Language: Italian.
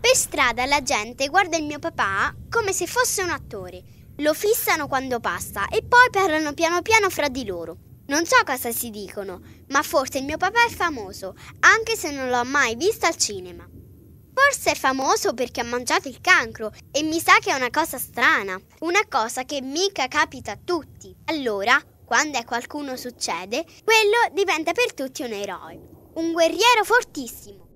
Per strada la gente guarda il mio papà come se fosse un attore. Lo fissano quando passa e poi parlano piano piano fra di loro. Non so cosa si dicono, ma forse il mio papà è famoso, anche se non l'ho mai visto al cinema. Forse è famoso perché ha mangiato il cancro e mi sa che è una cosa strana, una cosa che mica capita a tutti. Allora, quando a qualcuno succede, quello diventa per tutti un eroe, un guerriero fortissimo.